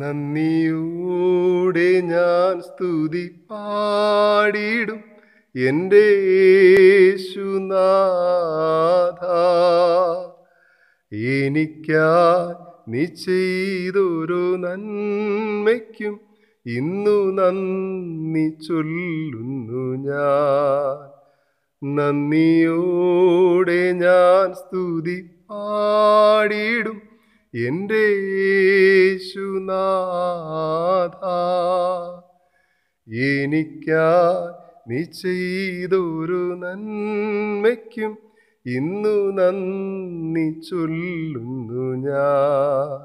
നന്ദിയോടെ ഞാൻ സ്തുതി പാടിടും എൻ്റെ യേശുനാഥ എനിക്കായി നിശ്ചയിതൊരു നന്മയ്ക്കും ഇന്നു നന്ദി ചൊല്ലുന്നു ഞാൻ നന്ദിയോടെ ഞാൻ സ്തുതി പാടിടും എൻ്റെ യേശുനാഥ എനിക്ക നീ ചെയ്തൊരു നന്മയ്ക്കും ഇന്നു നന്ദി ചൊല്ലുന്നു ഞാൻ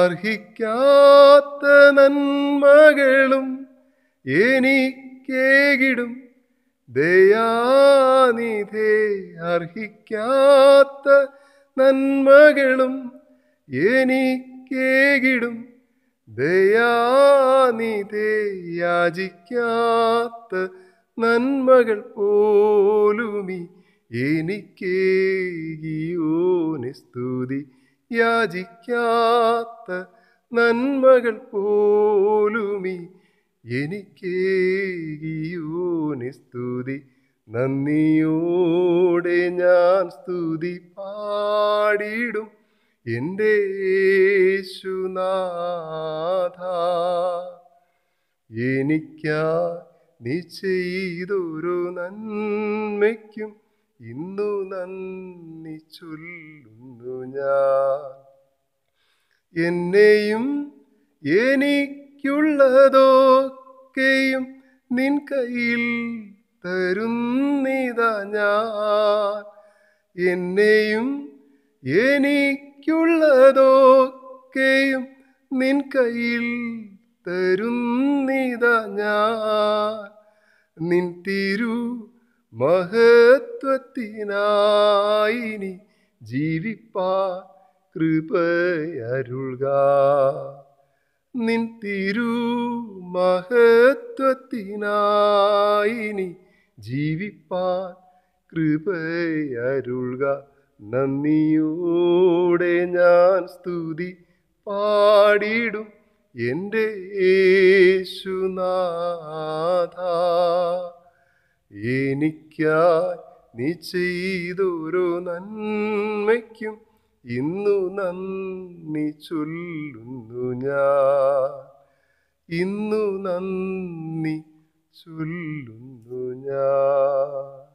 അർഹിക്കാത്ത നന്മകളും എനിക്കേകിടും ദയാനിധേ അർഹിക്കാത്ത നന്മകളും എനിക്കേകിടും ദയാനിധേ നന്മകൾ പോലുമി എനിക്കേകിയോ നിസ്തുതി യാചിക്കാത്ത നന്മകൾ പോലുമി എനിക്കേകിയോ നിസ്തുതി നന്ദിയോടെ ഞാൻ സ്തുതി പാടിടും എൻ്റെ യേശുനാഥ എനിക്ക നീ നന്മയ്ക്കും ഇന്നു നന്ദി ചൊല്ലുന്നു ഞാൻ എന്നെയും എനിക്കുള്ളതൊക്കെയും നിൻ കയ്യിൽ തരുന്നിതാ ഞാൻ എന്നെയും എനിക്ക് എനിക്കുള്ളതൊക്കെയും നിൻ കയ്യിൽ തരുന്നിത ഞാൻ നിൻ തിരു മഹത്വത്തിനായിനി ജീവിപ്പാ കൃപയരുൾക നിൻ തിരു മഹത്വത്തിനായിനി ജീവിപ്പാൻ കൃപയരുൾക നന്ദിയോടെ ഞാൻ സ്തുതി പാടിടും എൻ്റെ യേശുനാഥ എനിക്കായി നീ ചെയ്തൊരു നന്മയ്ക്കും ഇന്നു നന്ദി ചൊല്ലുന്നു ഞാൻ ഇന്നു നന്ദി ചൊല്ലുന്നു ഞാൻ